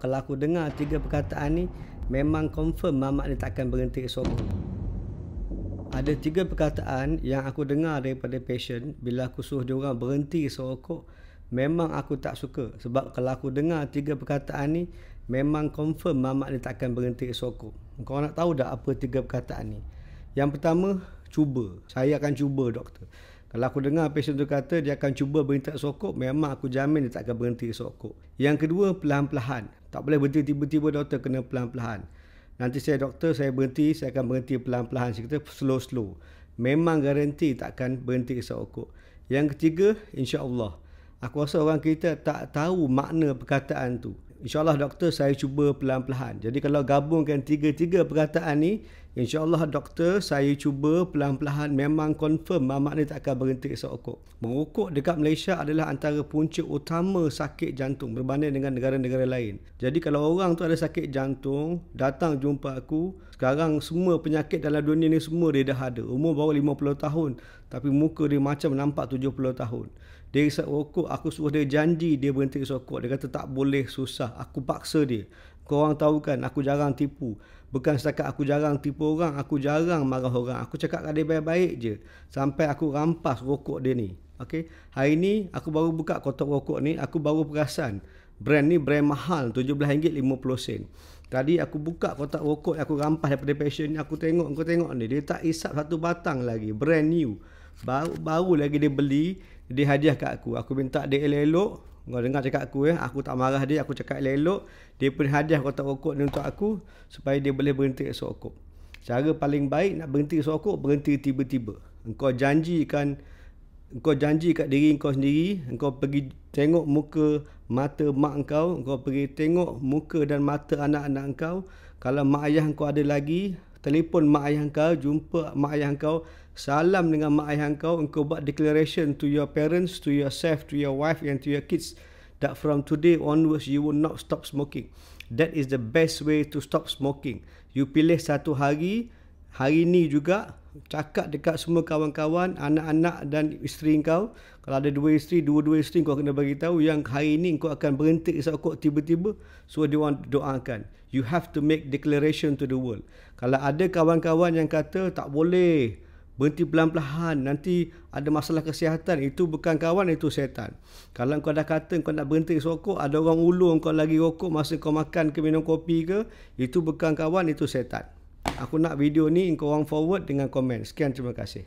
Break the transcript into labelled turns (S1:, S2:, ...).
S1: kalau aku dengar tiga perkataan ni memang confirm mamak ni takkan berhenti esok ada tiga perkataan yang aku dengar daripada patient bila aku suruh dia orang berhenti serokok memang aku tak suka sebab kalau aku dengar tiga perkataan ni memang confirm mamak ni takkan berhenti esok. kau nak tahu dah apa tiga perkataan ni yang pertama cuba saya akan cuba doktor kalau aku dengar patient tu kata dia akan cuba berhenti sokok, memang aku jamin dia tak akan berhenti sokok. Yang kedua, pelan-pelan. Tak boleh berhenti tiba-tiba doktor kena pelan-pelan. Nanti saya doktor, saya berhenti, saya akan berhenti pelan-pelan. Saya kata slow-slow. Memang garanti tak akan berhenti sokok. Yang ketiga, insya Allah, Aku rasa orang kita tak tahu makna perkataan tu. InsyaAllah doktor, saya cuba pelan-pelan. Jadi kalau gabungkan tiga-tiga perkataan ni, InsyaAllah doktor saya cuba pelan-pelan memang confirm mamak ni tak akan berhenti esok Merokok dekat Malaysia adalah antara punca utama sakit jantung berbanding dengan negara-negara lain. Jadi kalau orang tu ada sakit jantung, datang jumpa aku. Sekarang semua penyakit dalam dunia ni semua dia dah ada. Umur baru 50 tahun tapi muka dia macam nampak 70 tahun. Dia risau rokok, aku suruh dia janji dia berhenti risau rokok. Dia kata tak boleh, susah. Aku paksa dia. Kau orang tahu kan aku jarang tipu. Bukan setakat aku jarang tipu orang, aku jarang marah orang. Aku cakap kat dia baik-baik je sampai aku rampas rokok dia ni. Okey. Hari ni aku baru buka kotak rokok ni, aku baru perasan brand ni brand mahal RM17.50. Tadi aku buka kotak rokok aku rampas daripada passion ni, aku tengok aku tengok ni, dia tak isap satu batang lagi, brand new. Baru baru lagi dia beli, dia hadiah kat aku. Aku minta dia elok-elok, kau dengar cakap aku ya. Aku tak marah dia. Aku cakap elok-elok. Dia pun hadiah kotak rokok ni untuk aku. Supaya dia boleh berhenti esok rokok. Cara paling baik nak berhenti esok rokok. Berhenti tiba-tiba. Engkau janjikan. Engkau janji kat diri engkau sendiri. Engkau pergi tengok muka mata mak engkau. Engkau pergi tengok muka dan mata anak-anak engkau. Kalau mak ayah engkau ada lagi. Telepon mak ayah engkau. Jumpa mak ayah engkau. Salam dengan mak ayah kau. Engkau buat declaration to your parents, to yourself, to your wife and to your kids that from today onwards you will not stop smoking. That is the best way to stop smoking. You pilih satu hari, hari ni juga, cakap dekat semua kawan-kawan, anak-anak dan isteri kau. Kalau ada dua isteri, dua-dua isteri kau kena bagi tahu yang hari ni kau akan berhenti isap kau tiba-tiba. So, dia orang doakan. You have to make declaration to the world. Kalau ada kawan-kawan yang kata, tak boleh, berhenti pelan-pelan nanti ada masalah kesihatan itu bukan kawan itu setan kalau kau dah kata kau nak berhenti rokok ada orang ulung kau lagi rokok masa kau makan ke minum kopi ke itu bukan kawan itu setan aku nak video ni kau orang forward dengan komen sekian terima kasih